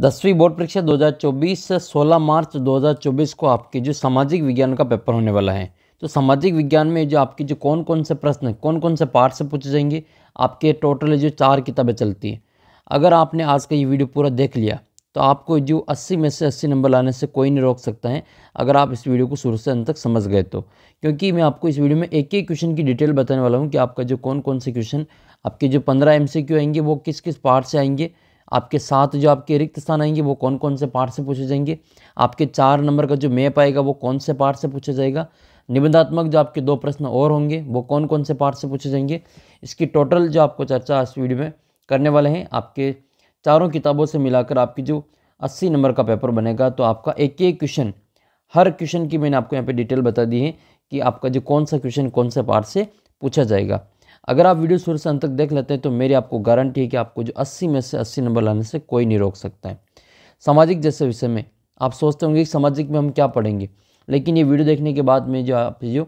दसवीं बोर्ड परीक्षा 2024 से 16 मार्च 2024 को आपके जो सामाजिक विज्ञान का पेपर होने वाला है तो सामाजिक विज्ञान में जो आपके जो कौन कौन से प्रश्न कौन कौन से पार्ट से पूछे जाएंगे आपके टोटल जो चार किताबें चलती हैं अगर आपने आज का ये वीडियो पूरा देख लिया तो आपको जो 80 में से 80 नंबर लाने से कोई नहीं रोक सकता है अगर आप इस वीडियो को शुरू से अंत तक समझ गए तो क्योंकि मैं आपको इस वीडियो में एक एक क्वेश्चन की डिटेल बताने वाला हूँ कि आपका जो कौन कौन से क्वेश्चन आपके जो पंद्रह एम आएंगे वो किस किस पार्ट से आएंगे आपके साथ जो आपके रिक्त स्थान आएंगे वो कौन कौन से पार्ट से पूछे जाएंगे आपके चार नंबर का जो मैप आएगा वो कौन से पार्ट से पूछा जाएगा निबंधात्मक जो आपके दो प्रश्न और होंगे वो कौन कौन से पार्ट से पूछे जाएंगे इसकी टोटल जो आपको चर्चा इस वीडियो में करने वाले हैं आपके चारों किताबों से मिलाकर आपकी जो अस्सी नंबर का पेपर बनेगा तो आपका एक एक क्वेश्चन हर क्वेश्चन की मैंने आपको यहाँ पर डिटेल बता दी है कि आपका जो कौन सा क्वेश्चन कौन से पार्ट से पूछा जाएगा अगर आप वीडियो शुरू से अंत तक देख लेते हैं तो मेरी आपको गारंटी है कि आपको जो अस्सी में से अस्सी नंबर लाने से कोई नहीं रोक सकता है सामाजिक जैसे विषय में आप सोचते होंगे कि सामाजिक में हम क्या पढ़ेंगे लेकिन ये वीडियो देखने के बाद में जो आप जो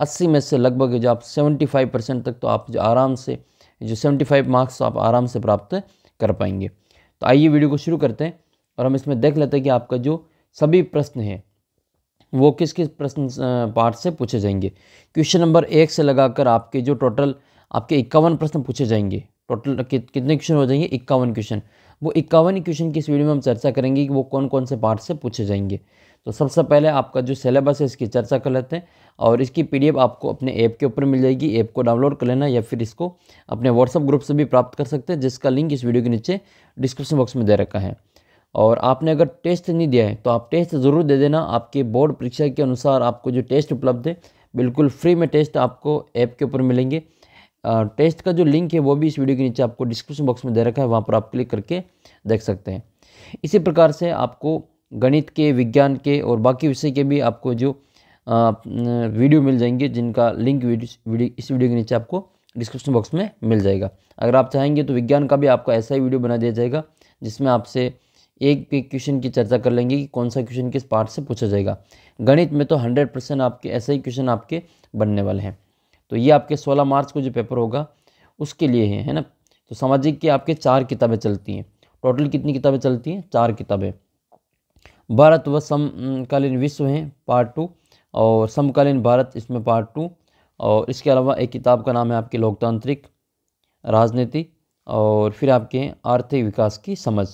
अस्सी में से लगभग जो आप सेवेंटी फाइव परसेंट तक तो आप जो आराम से जो सेवेंटी फाइव मार्क्स तो आप आराम से प्राप्त कर पाएंगे तो आइए वीडियो को शुरू करते हैं और हम इसमें देख लेते हैं कि आपका जो सभी प्रश्न है वो किस किस प्रश्न पार्ट से पूछे जाएंगे क्वेश्चन नंबर एक से लगाकर आपके जो टोटल आपके इक्यावन प्रश्न पूछे जाएंगे टोटल कितने क्वेश्चन हो जाएंगे इक्यावन क्वेश्चन वो इक्यावन क्वेश्चन की इस वीडियो में हम चर्चा करेंगे कि वो कौन कौन से पार्ट से पूछे जाएंगे तो सबसे पहले आपका जो सिलेबस है इसकी चर्चा कर लेते हैं और इसकी पी आपको अपने ऐप के ऊपर मिल जाएगी ऐप को डाउनलोड कर लेना या फिर इसको अपने व्हाट्सअप ग्रुप से भी प्राप्त कर सकते हैं जिसका लिंक इस वीडियो के नीचे डिस्क्रिप्शन बॉक्स में दे रखा है और आपने अगर टेस्ट नहीं दिया है तो आप टेस्ट ज़रूर दे देना आपके बोर्ड परीक्षा के अनुसार आपको जो टेस्ट उपलब्ध है बिल्कुल फ्री में टेस्ट आपको ऐप के ऊपर मिलेंगे टेस्ट का जो लिंक है वो भी इस वीडियो के नीचे आपको डिस्क्रिप्शन बॉक्स में दे रखा है वहाँ पर आप क्लिक करके देख सकते हैं इसी प्रकार से आपको गणित के विज्ञान के और बाकी विषय के भी आपको जो वीडियो मिल जाएंगे जिनका लिंक वीडियो इस वीडियो के नीचे आपको डिस्क्रिप्शन बॉक्स में मिल जाएगा अगर आप चाहेंगे तो विज्ञान का भी आपका ऐसा ही वीडियो बना दिया जाएगा जिसमें आपसे एक एक क्वेश्चन की चर्चा कर लेंगे कि कौन सा क्वेश्चन किस पार्ट से पूछा जाएगा गणित में तो हंड्रेड परसेंट आपके ऐसे ही क्वेश्चन आपके बनने वाले हैं तो ये आपके सोलह मार्च को जो पेपर होगा उसके लिए है है ना तो सामाजिक के आपके चार किताबें चलती हैं टोटल कितनी किताबें चलती हैं चार किताबें भारत व समकालीन विश्व हैं पार्ट टू और समकालीन भारत इसमें पार्ट टू और इसके अलावा एक किताब का नाम है आपकी लोकतांत्रिक राजनीति और फिर आपके आर्थिक विकास की समझ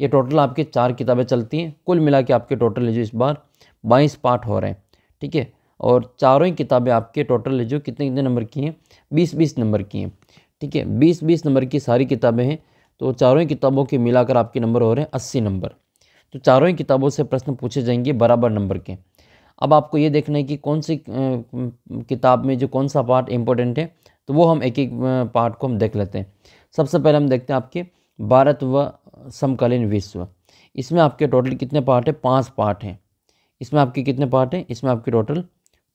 ये टोटल आपके चार किताबें चलती हैं कुल मिला के आपके टोटल जो इस बार बाईस पार्ट हो रहे हैं ठीक है और चारों ही किताबें आपके टोटल जो कितने कितने नंबर की हैं बीस बीस नंबर की हैं ठीक है बीस बीस नंबर की सारी किताबें हैं तो चारों ही किताबों के मिलाकर आपके नंबर हो रहे हैं अस्सी नंबर तो चारों ही किताबों से प्रश्न पूछे जाएंगे बराबर नंबर के अब आपको ये देखना है कि कौन सी किताब में जो कौन सा पार्ट इम्पोर्टेंट है तो वो हम एक एक पार्ट को हम देख लेते हैं सबसे पहले हम देखते हैं आपके भारत व समकालीन विश्व इसमें आपके टोटल कितने पार्ट है पाँच पार्ट हैं इसमें आपके कितने पार्ट हैं इसमें आपके टोटल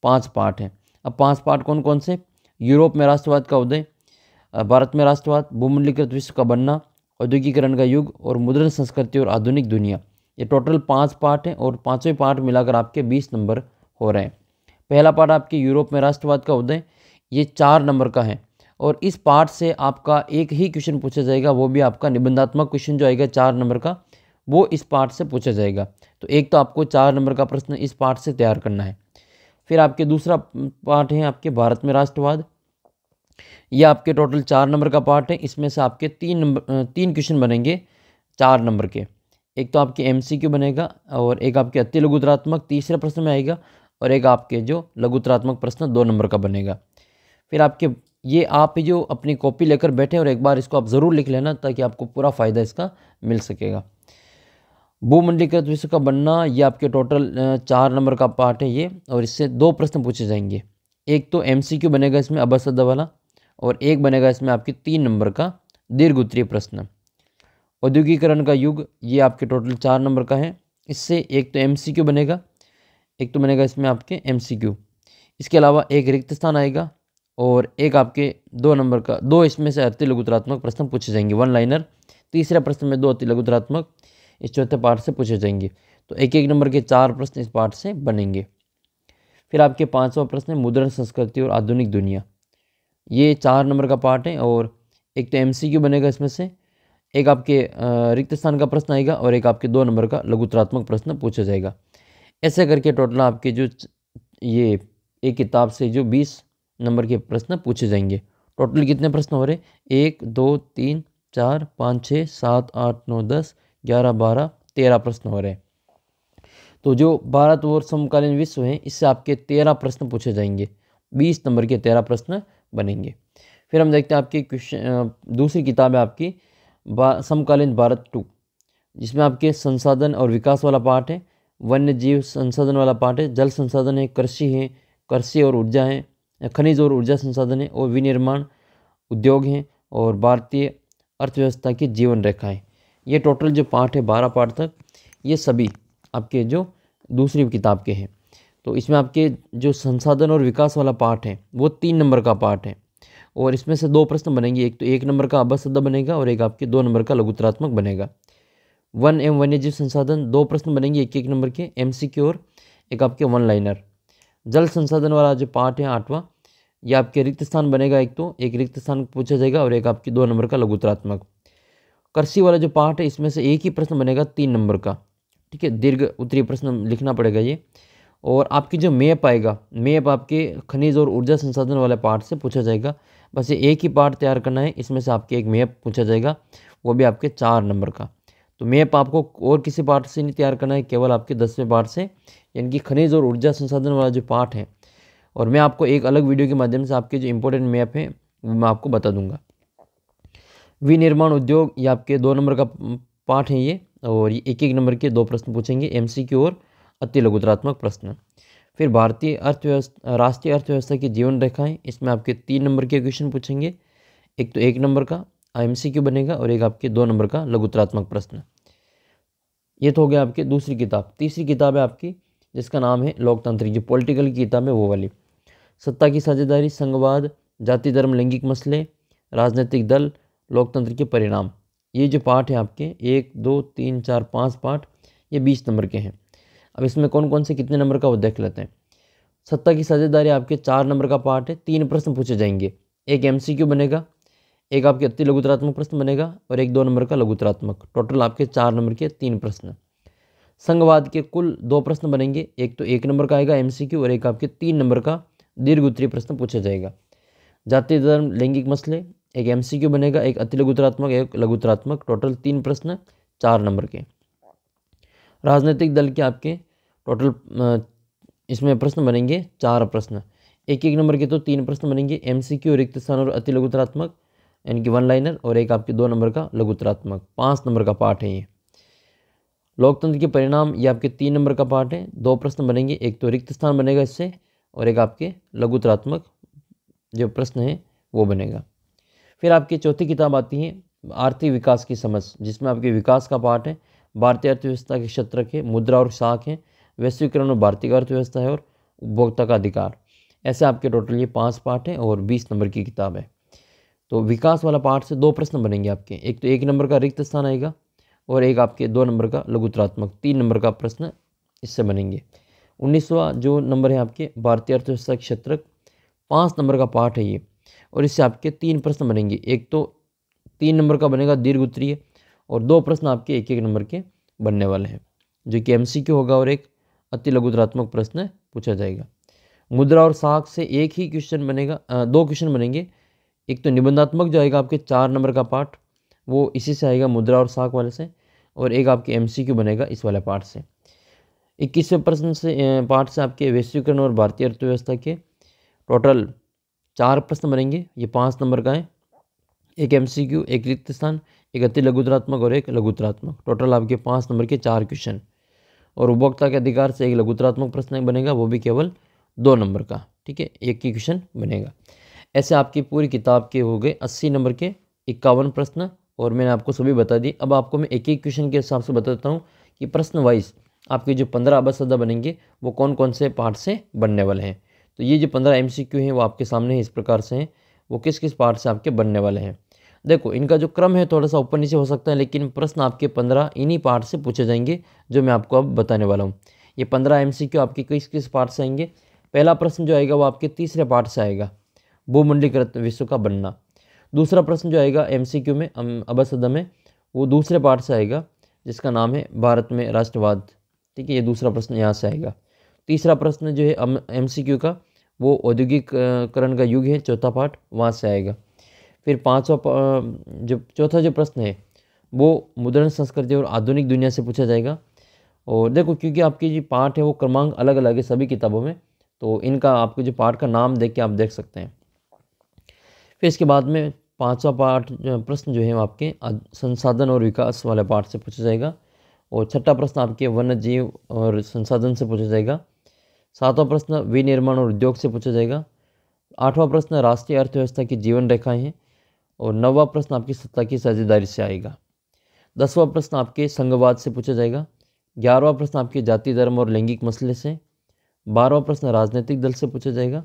पांच पार्ट हैं अब पांच पार्ट कौन कौन से यूरोप में राष्ट्रवाद का उदय भारत में राष्ट्रवाद भूमंडलीकृत विश्व का बनना औद्योगिकरण का युग और मुद्रण संस्कृति और आधुनिक दुनिया ये टोटल पाँच पार्ट हैं और पाँचों पार्ट मिलाकर आपके बीस नंबर हो रहे हैं पहला पार्ट आपके यूरोप में राष्ट्रवाद का उदय ये चार नंबर का है और इस पार्ट से आपका एक ही क्वेश्चन पूछा जाएगा वो भी आपका निबंधात्मक क्वेश्चन जो आएगा चार नंबर का वो इस पार्ट से पूछा जाएगा तो एक तो आपको चार नंबर का प्रश्न इस पार्ट से तैयार करना है फिर आपके दूसरा पार्ट है आपके भारत में राष्ट्रवाद ये आपके टोटल चार नंबर का पार्ट है इसमें से आपके तीन नंबर तीन क्वेश्चन बनेंगे चार नंबर के एक तो आपके एम बनेगा और एक आपके अति लघुतरात्मक तीसरे प्रश्न में आएगा और एक आपके जो लघुतरात्मक प्रश्न दो नंबर का बनेगा फिर आपके ये आप जो अपनी कॉपी लेकर बैठे और एक बार इसको आप ज़रूर लिख लेना ताकि आपको पूरा फ़ायदा इसका मिल सकेगा भूमंडलीकृत विश्व का बनना ये आपके टोटल चार नंबर का पार्ट है ये और इससे दो प्रश्न पूछे जाएंगे एक तो एम बनेगा इसमें अबसद वाला और एक बनेगा इसमें आपके तीन नंबर का दीर्घ उत्तरीय प्रश्न औद्योगिकरण का युग ये आपके टोटल चार नंबर का है इससे एक तो एम बनेगा एक तो बनेगा इसमें आपके एम इसके अलावा एक रिक्त स्थान आएगा और एक आपके दो नंबर का दो इसमें से अति लघुतरात्मक प्रश्न पूछे जाएंगे वन लाइनर तीसरा प्रश्न में दो अति लघुतरात्मक इस चौथे पार्ट से पूछे जाएंगे तो एक एक नंबर के चार प्रश्न इस पार्ट से बनेंगे फिर आपके पाँचवा प्रश्न है मुद्रण संस्कृति और आधुनिक दुनिया ये चार नंबर का पार्ट है और एक तो एम बनेगा इसमें से एक आपके रिक्त स्थान का प्रश्न आएगा और एक आपके दो नंबर का लघुतरात्मक प्रश्न पूछा जाएगा ऐसे करके टोटल आपके जो ये एक किताब से जो बीस नंबर के प्रश्न पूछे जाएंगे टोटल कितने प्रश्न हो रहे एक दो तीन चार पाँच छः सात आठ नौ दस ग्यारह बारह तेरह प्रश्न हो रहे हैं तो जो भारत और समकालीन विश्व हैं इससे आपके तेरह प्रश्न पूछे जाएंगे बीस नंबर के तेरह प्रश्न बनेंगे फिर हम देखते हैं आपकी क्वेश्चन दूसरी किताब है आपकी समकालीन भारत टू जिसमें आपके संसाधन और विकास वाला पार्ट है वन्य जीव संसाधन वाला पार्ट है जल संसाधन है कृषि है कृषि और ऊर्जा है खनिज और ऊर्जा संसाधन है और विनिर्माण उद्योग हैं और भारतीय अर्थव्यवस्था की जीवन रेखा है ये टोटल जो पार्ट है बारह पार्ट तक ये सभी आपके जो दूसरी किताब के हैं तो इसमें आपके जो संसाधन और विकास वाला पार्ट है वो तीन नंबर का पार्ट है और इसमें से दो प्रश्न बनेंगे एक तो एक नंबर का अभ्यसद्ध बनेगा और एक आपके दो नंबर का लघुतरात्मक बनेगा वन एम वन्य जीव संसाधन दो प्रश्न बनेंगे एक एक नंबर के एम सी क्यू और एक आपके वन लाइनर जल संसाधन वाला जो पार्ट है आठवां ये आपके रिक्त स्थान बनेगा एक तो एक रिक्त स्थान पूछा जाएगा और एक आपके दो नंबर का लघुतरात्मक करसी वाला जो पार्ट है इसमें से एक ही प्रश्न बनेगा तीन नंबर का ठीक है दीर्घ उत्तरीय प्रश्न लिखना पड़ेगा ये और आपकी जो मैप आएगा मेप आपके खनिज और ऊर्जा संसाधन वाले पार्ट से पूछा जाएगा बस ये एक ही पार्ट तैयार करना है इसमें से आपके एक मैप पूछा जाएगा वो भी आपके चार नंबर का तो मेप आपको और किसी पार्ट से नहीं तैयार करना है केवल आपके दसवें पार्ट से यानी कि खनिज और ऊर्जा संसाधन वाला जो पार्ट है और मैं आपको एक अलग वीडियो के माध्यम से आपके जो इम्पोर्टेंट मैप हैं वो मैं आपको बता दूंगा विनिर्माण उद्योग ये आपके दो नंबर का पाठ है ये और ये एक एक नंबर के दो प्रश्न पूछेंगे एमसीक्यू और अति लघुतरात्मक प्रश्न फिर भारतीय अर्थव्यवस्था राष्ट्रीय अर्थव्यवस्था की जीवन रेखाएँ इसमें आपके तीन नंबर के क्वेश्चन पूछेंगे एक तो एक नंबर का एम बनेगा और एक आपके दो नंबर का लघुतरात्मक प्रश्न ये तो हो गया आपके दूसरी किताब तीसरी किताब है आपकी जिसका नाम है लोकतांत्रिक जो पॉलिटिकल की किताब है वो वाली सत्ता की साझेदारी संघवाद जाति धर्म लैंगिक मसले राजनीतिक दल लोकतंत्र के परिणाम ये जो पाठ है आपके एक दो तीन चार पाँच पाठ ये बीस नंबर के हैं अब इसमें कौन कौन से कितने नंबर का वो देख लेते हैं सत्ता की साझेदारी आपके चार नंबर का पार्ट है तीन प्रश्न पूछे जाएंगे एक एम बनेगा एक आपके अति लघुतरात्मक प्रश्न बनेगा और एक दो नंबर का लघुतरात्मक टोटल आपके चार नंबर के तीन प्रश्न संघवाद के कुल दो प्रश्न बनेंगे एक तो एक नंबर का आएगा एम और एक आपके तीन नंबर का दीर्घ उत्तरीय प्रश्न पूछा जाएगा जाति धर्म लैंगिक मसले एक एम बनेगा एक अति लघुतरात्मक एक लघुतरात्मक टोटल तीन प्रश्न चार नंबर के राजनीतिक दल के आपके टोटल इसमें प्रश्न बनेंगे चार प्रश्न एक एक नंबर के तो तीन प्रश्न बनेंगे एम सी क्यू रिक्त स्थान और अति लघुतरात्मक यानी कि वन लाइनर और एक आपके दो नंबर का लघुतरात्मक पाँच नंबर का पाठ है ये लोकतंत्र के परिणाम ये आपके तीन नंबर का पार्ट है दो प्रश्न बनेंगे एक तो रिक्त स्थान बनेगा इससे और एक आपके लघुतरात्मक जो प्रश्न है वो बनेगा फिर आपकी चौथी किताब आती है आर्थिक विकास की समझ जिसमें आपके विकास का पाठ है भारतीय अर्थव्यवस्था के क्षेत्र के मुद्रा और साख है वैश्वीकरण और भारतीय अर्थव्यवस्था है और उपभोक्ता का अधिकार ऐसे आपके टोटल ये पाँच पार्ट हैं और बीस नंबर की किताब है तो विकास वाला पार्ट से दो प्रश्न बनेंगे आपके एक तो एक नंबर का रिक्त स्थान आएगा और एक आपके दो नंबर का लघुतरात्मक तीन नंबर का प्रश्न इससे बनेंगे उन्नीसवा जो नंबर है आपके भारतीय अर्थव्यवस्था क्षेत्र पाँच नंबर का पार्ट है ये और इससे आपके तीन प्रश्न बनेंगे एक तो तीन नंबर का बनेगा दीर्घ उत्तरीय और दो प्रश्न आपके एक एक नंबर के बनने वाले हैं जो कि एम होगा और एक अति लघुतरात्मक प्रश्न पूछा जाएगा मुद्रा और साख से एक ही क्वेश्चन बनेगा दो क्वेश्चन बनेंगे एक तो निबंधात्मक जो आएगा आपके चार नंबर का पार्ट वो इसी से आएगा मुद्रा और साख वाले से और एक आपके एमसीक्यू बनेगा इस वाले पार्ट से इक्कीसवें प्रश्न से पार्ट से आपके वैश्वीकरण और भारतीय अर्थव्यवस्था के टोटल चार प्रश्न बनेंगे ये पाँच नंबर का है एक एम सी क्यू एक रिक्त स्थान एक अति लघुतरात्मक और एक लघुतरात्मक टोटल आपके पाँच नंबर के चार क्वेश्चन और उपभोक्ता के अधिकार से एक लघुतरात्मक प्रश्न बनेगा वो भी केवल दो नंबर का ठीक है एक ही क्वेश्चन बनेगा ऐसे आपकी पूरी किताब के हो गए अस्सी नंबर के इक्यावन प्रश्न और मैंने आपको सभी बता दी अब आपको मैं एक एक क्वेश्चन के हिसाब से बताता हूँ कि प्रश्न वाइज आपके जो पंद्रह अबसदा बनेंगे वो कौन कौन से पार्ट से बनने वाले हैं तो ये जो पंद्रह एम हैं वो आपके सामने इस प्रकार से हैं वो किस किस पार्ट से आपके बनने वाले हैं देखो इनका जो क्रम है थोड़ा सा ऊपर नीचे हो सकता है लेकिन प्रश्न आपके पंद्रह इन्हीं पार्ट से पूछे जाएंगे जो मैं आपको अब बताने वाला हूँ ये पंद्रह एम आपके किस किस पार्ट से आएंगे पहला प्रश्न जो आएगा वो आपके तीसरे पार्ट से आएगा भूमंडलीकृत विश्व का बनना दूसरा प्रश्न जो आएगा एम में अबसद में वो दूसरे पार्ट से आएगा जिसका नाम है भारत में राष्ट्रवाद ठीक है ये दूसरा प्रश्न यहाँ से आएगा तीसरा प्रश्न जो है एम सी क्यू का वो औद्योगिकरण का युग है चौथा पार्ट वहाँ से आएगा फिर पाँचवा जो चौथा जो प्रश्न है वो मुद्रण संस्कृति और आधुनिक दुनिया से पूछा जाएगा और देखो क्योंकि आपके जो पाठ है वो क्रमांक अलग अलग है सभी किताबों में तो इनका आपके जो पाठ का नाम देख के आप देख सकते हैं फिर इसके बाद में पाँचवा पाठ प्रश्न जो है आपके संसाधन और विकास वाले पाठ से पूछा जाएगा और छठा प्रश्न आपके वन्य जीव और संसाधन से पूछा जाएगा सातवां प्रश्न विनिर्माण और उद्योग से पूछा जाएगा आठवां प्रश्न राष्ट्रीय अर्थव्यवस्था की जीवन रेखाएं हैं और नौवा प्रश्न आपकी सत्ता की साझेदारी से आएगा दसवां प्रश्न आपके संघवाद से पूछा जाएगा ग्यारहवा प्रश्न आपके जाति धर्म और लैंगिक मसले से बारहवा प्रश्न राजनीतिक दल से पूछा जाएगा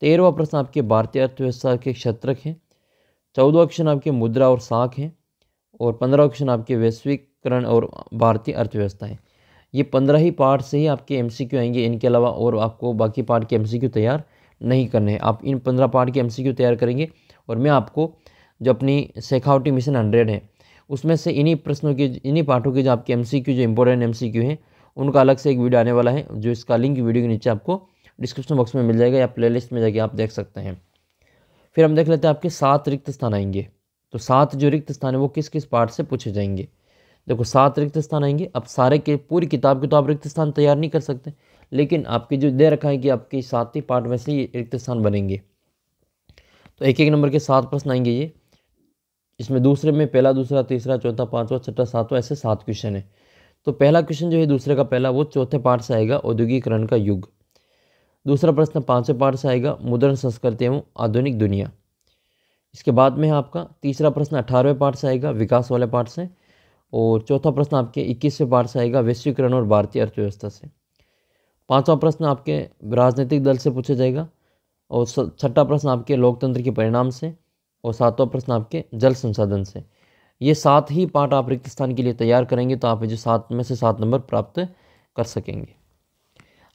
तेरहवा प्रश्न आपके भारतीय अर्थव्यवस्था के क्षेत्रक हैं चौदह क्वेश्चन आपके मुद्रा और साख हैं और पंद्रह क्वेश्चन आपके वैश्वीकरण और भारतीय अर्थव्यवस्था है ये पंद्रह ही पार्ट से ही आपके एम आएंगे इनके अलावा और आपको बाकी पार्ट के एम तैयार नहीं करने हैं आप इन पंद्रह पार्ट के एम तैयार करेंगे और मैं आपको जो अपनी सेखावटी मिशन हंड्रेड है उसमें से इन्हीं प्रश्नों के इन्हीं पार्टों के जो आपके एम जो इम्पोर्टेंट एम हैं उनका अलग से एक वीडियो आने वाला है जो इसका लिंक वीडियो के नीचे आपको डिस्क्रिप्शन बॉक्स में मिल जाएगा या प्लेलिस्ट में जाके आप देख सकते हैं फिर हम देख लेते हैं आपके सात रिक्त स्थान आएंगे तो सात जो रिक्त स्थान है वो किस किस पार्ट से पूछे जाएंगे देखो सात रिक्त स्थान आएंगे आप सारे के पूरी किताब के तो आप रिक्त स्थान तैयार नहीं कर सकते लेकिन आपके जो दे रखा है कि आपके सात ही पार्ट में से ये रिक्त स्थान बनेंगे तो एक एक नंबर के सात प्रश्न आएंगे ये इसमें दूसरे में पहला दूसरा तीसरा चौथा पाँचवा छठा सातवा ऐसे सात क्वेश्चन है तो पहला क्वेश्चन जो है दूसरे का पहला वो चौथे पार्ट से आएगा औद्योगिकरण का युग दूसरा प्रश्न पाँचवें पार्ट से आएगा मुद्रण संस्कृति एवं आधुनिक दुनिया इसके बाद में है आपका तीसरा प्रश्न अठारहवें पार्ट से आएगा विकास वाले पार्ट से और चौथा प्रश्न आपके इक्कीसवें बार से आएगा वैश्वीकरण और भारतीय अर्थव्यवस्था से पांचवा प्रश्न आपके राजनीतिक दल से पूछा जाएगा और छठा प्रश्न आपके लोकतंत्र के परिणाम से और सातवां प्रश्न आपके जल संसाधन से ये सात ही पाठ आप रिक्त स्थान के लिए तैयार करेंगे तो आप जो सात में से सात नंबर प्राप्त कर सकेंगे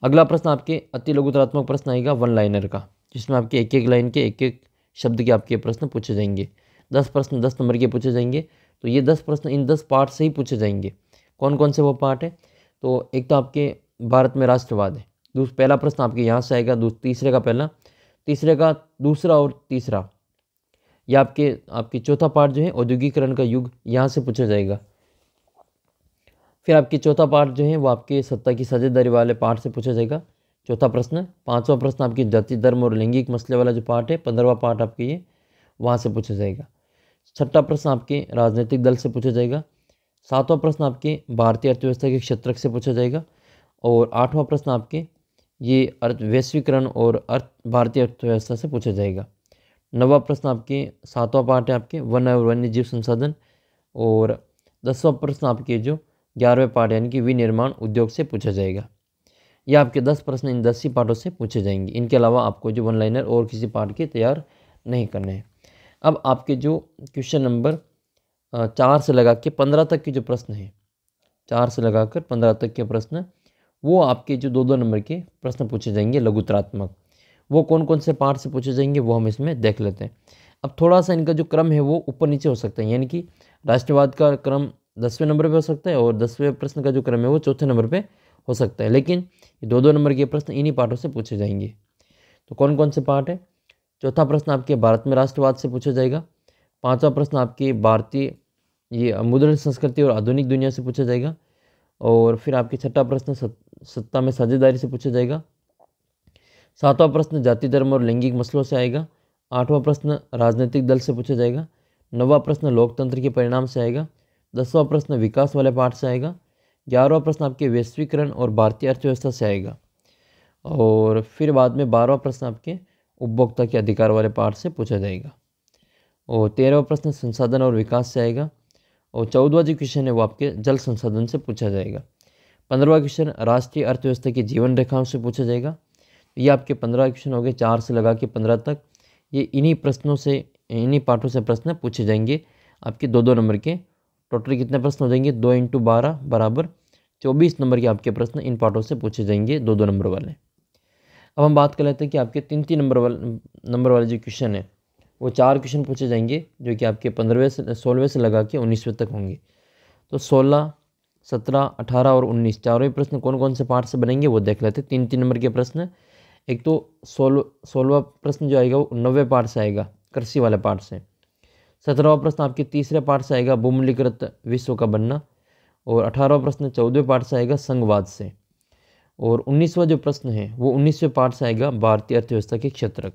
अगला प्रश्न आपके अति लघुतरात्मक प्रश्न आएगा वन लाइनर का जिसमें आपके एक एक लाइन के एक एक शब्द के आपके प्रश्न पूछे जाएंगे दस प्रश्न दस नंबर के पूछे जाएंगे तो ये दस प्रश्न इन दस पार्ट से ही पूछे जाएंगे कौन कौन से वो पार्ट है तो एक तो आपके भारत में राष्ट्रवाद है दूसरा पहला प्रश्न आपके यहाँ से आएगा तीसरे का पहला तीसरे का दूसरा और तीसरा या आपके आपके चौथा पार्ट जो है औद्योगिकरण का युग यहाँ से पूछा जाएगा फिर आपके चौथा पार्ट जो है वो आपके सत्ता की साझेदारी वाले पार्ट से पूछा जाएगा चौथा प्रश्न पांचवा प्रश्न आपके जाति धर्म और लैंगिक मसले वाला जो पार्ट है पंद्रवा पार्ट आपके ये वहाँ से पूछा जाएगा छठा प्रश्न आपके राजनीतिक दल से पूछा जाएगा सातवां प्रश्न आपके भारतीय अर्थव्यवस्था के क्षेत्र से पूछा जाएगा और आठवां प्रश्न आपके ये अर्थ वैश्वीकरण और अर्थ भारतीय अर्थव्यवस्था से पूछा जाएगा नवा प्रश्न आपके सातवां पार्ट है आपके वन और वन्य जीव संसाधन और दसवां प्रश्न आपके जो ग्यारहवें पार्ट है यानी कि विनिर्माण उद्योग से पूछा जाएगा ये आपके दस प्रश्न इन दस ही पार्टों से पूछे जाएंगे इनके अलावा आपको जो वन लाइनर और किसी पार्ट के तैयार नहीं करने हैं अब आपके जो क्वेश्चन नंबर चार से लगा के पंद्रह तक के जो प्रश्न हैं चार से लगाकर पंद्रह तक के प्रश्न वो आपके जो दो दो नंबर के प्रश्न पूछे जाएंगे लघुतरात्मक वो कौन कौन से पार्ट से पूछे जाएंगे वो हम इसमें देख लेते हैं अब थोड़ा सा इनका जो क्रम है वो ऊपर नीचे हो सकता है यानी कि राष्ट्रवाद का क्रम दसवें नंबर पर हो सकता है और दसवें प्रश्न का जो क्रम है वो चौथे नंबर पर हो सकता है लेकिन दो दो नंबर के प्रश्न इन्हीं पार्टों से पूछे जाएंगे तो कौन कौन से पार्ट है चौथा प्रश्न आपके भारत में राष्ट्रवाद से पूछा जाएगा पांचवा प्रश्न आपकी भारतीय ये मुद्रण संस्कृति और आधुनिक दुनिया से पूछा जाएगा और फिर आपके छठा प्रश्न सत्ता में साझेदारी से पूछा जाएगा सातवां प्रश्न जाति धर्म और लैंगिक मसलों से आएगा आठवां प्रश्न राजनीतिक दल से पूछा जाएगा नवा प्रश्न लोकतंत्र के परिणाम से आएगा दसवां प्रश्न विकास वाले पाठ से आएगा ग्यारहवा प्रश्न आपके वैश्वीकरण और भारतीय अर्थव्यवस्था से आएगा और फिर बाद में बारहवा प्रश्न आपके उपभोक्ता के अधिकार वाले पार्ट से पूछा जाएगा और तेरहवा प्रश्न संसाधन और विकास से आएगा और चौदहवा जो क्वेश्चन है वो आपके जल संसाधन से पूछा जाएगा पंद्रहवा क्वेश्चन राष्ट्रीय अर्थव्यवस्था की जीवन रेखाओं से पूछा जाएगा ये आपके पंद्रह क्वेश्चन हो गए चार से लगा के पंद्रह तक ये इन्हीं प्रश्नों से इन्हीं पाठों से प्रश्न पूछे जाएंगे आपके दो दो नंबर के टोटल कितने प्रश्न हो जाएंगे दो इंटू बारह बराबर चौबीस नंबर के आपके प्रश्न इन पार्टों से पूछे जाएंगे दो दो नंबर वाले अब हम बात कर लेते हैं कि आपके तीन तीन नंबर वाले नंबर वाले जो क्वेश्चन है वो चार क्वेश्चन पूछे जाएंगे जो कि आपके पंद्रहवें से सोलहवें से लगा के उन्नीसवें तक होंगे तो सोलह सत्रह अठारह और उन्नीस चारों प्रश्न कौन कौन से पार्ट से बनेंगे वो देख लेते हैं तीन तीन नंबर के प्रश्न एक तो सोल सोलवा प्रश्न जो आएगा वो नब्बे पार्ट से आएगा कृषि वाले पार्ट से सत्रहवा प्रश्न आपके तीसरे पार्ट से आएगा भूमलिकृत विश्व का बनना और अठारहवा प्रश्न चौदहवें पार्ट से आएगा संघवाद से और उन्नीसवा जो प्रश्न है वो उन्नीसवें पार्ट से आएगा भारतीय अर्थव्यवस्था के क्षेत्र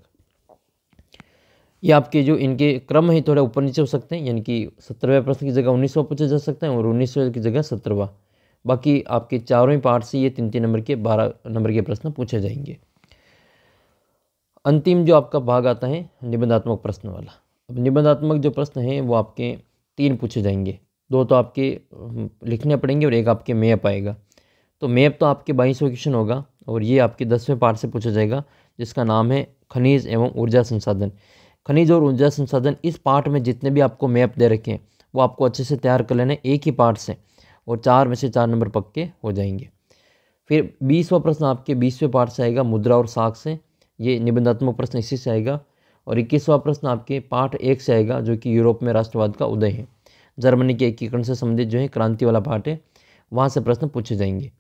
ये आपके जो इनके क्रम है थोड़ा ऊपर नीचे हो सकते हैं यानी कि सत्रहवें प्रश्न की जगह उन्नीसवा पूछा जा सकता है और उन्नीसवें की जगह सत्रहवा बाकी आपके चारों ही पार्ट से ये तीन तीन नंबर के बारह नंबर के प्रश्न पूछे जाएंगे अंतिम जो आपका भाग आता है निबंधात्मक प्रश्न वाला अब निबंधात्मक जो प्रश्न है वो आपके तीन पूछे जाएंगे दो तो आपके लिखने पड़ेंगे और एक आपके मेप आएगा तो मैप तो आपके बाईसवें क्वेश्चन होगा और ये आपके दसवें पार्ट से पूछा जाएगा जिसका नाम है खनिज एवं ऊर्जा संसाधन खनिज और ऊर्जा संसाधन इस पार्ट में जितने भी आपको मैप दे रखे हैं वो आपको अच्छे से तैयार कर लेने एक ही पार्ट से और चार में से चार नंबर पक्के हो जाएंगे फिर बीसवा प्रश्न आपके बीसवें पार्ट से आएगा मुद्रा और साख से ये निबंधात्मक प्रश्न इसी से आएगा और इक्कीसवा प्रश्न आपके पार्ट एक से आएगा जो कि यूरोप में राष्ट्रवाद का उदय है जर्मनी के एकीकरण से संबंधित जो है क्रांति वाला पार्ट है वहाँ से प्रश्न पूछे जाएंगे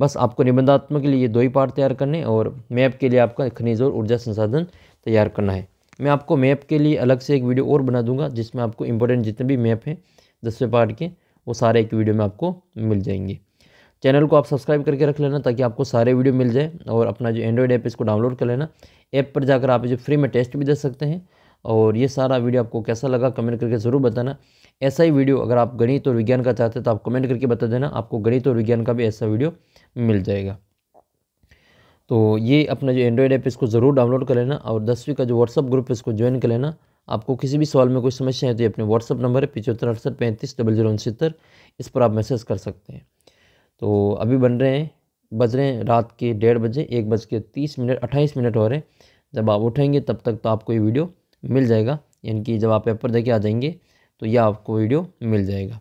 बस आपको निबंधात्मक के लिए ये दो ही पार्ट तैयार करने और मैप के लिए आपका खनिज और ऊर्जा संसाधन तैयार करना है मैं आपको मैप के लिए अलग से एक वीडियो और बना दूंगा जिसमें आपको इंपॉर्टेंट जितने भी मैप हैं दसवें पार्ट के वो सारे एक वीडियो में आपको मिल जाएंगे चैनल को आप सब्सक्राइब करके रख लेना ताकि आपको सारे वीडियो मिल जाए और अपना जो एंड्रॉयड ऐप इसको डाउनलोड कर लेना ऐप पर जाकर आप जो फ्री में टेस्ट भी दे सकते हैं और ये सारा वीडियो आपको कैसा लगा कमेंट करके ज़रूर बताना ऐसा ही वीडियो अगर आप गणित और विज्ञान का चाहते हैं तो आप कमेंट करके बता देना आपको गणित और विज्ञान का भी ऐसा वीडियो मिल जाएगा तो ये अपना जो एंड्रॉयड ऐप इसको ज़रूर डाउनलोड कर लेना और दसवीं का जो व्हाट्सअप ग्रुप है इसको ज्वाइन कर लेना आपको किसी भी सवाल में कोई समस्या है तो ये अपने व्हाट्सअप नंबर है पिछहत्तर अड़सठ पैंतीस डबल जीरो उनहत्तर इस पर आप मैसेज कर सकते हैं तो अभी बन रहे हैं बज रहे हैं रात के डेढ़ बजे एक बज के तीस मिनट अट्ठाईस मिनट हो रहे हैं जब आप उठेंगे तब तक तो आपको ये वीडियो मिल जाएगा यानी कि जब आप पेपर दे आ जाएंगे तो यह आपको वीडियो मिल जाएगा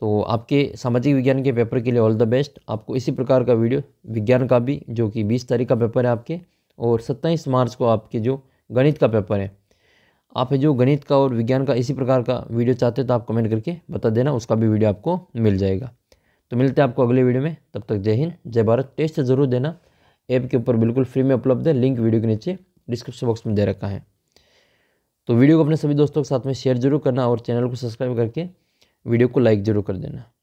तो आपके सामाजिक विज्ञान के पेपर के लिए ऑल द बेस्ट आपको इसी प्रकार का वीडियो विज्ञान का भी जो कि बीस तारीख का पेपर है आपके और सत्ताईस मार्च को आपके जो गणित का पेपर है आप जो गणित का और विज्ञान का इसी प्रकार का वीडियो चाहते हैं तो आप कमेंट करके बता देना उसका भी वीडियो आपको मिल जाएगा तो मिलते हैं आपको अगले वीडियो में तब तक जय हिंद जय भारत टेस्ट जरूर देना ऐप के ऊपर बिल्कुल फ्री में उपलब्ध है लिंक वीडियो के नीचे डिस्क्रिप्शन बॉक्स में दे रखा है तो वीडियो को अपने सभी दोस्तों के साथ में शेयर जरूर करना और चैनल को सब्सक्राइब करके वीडियो को लाइक जरूर कर देना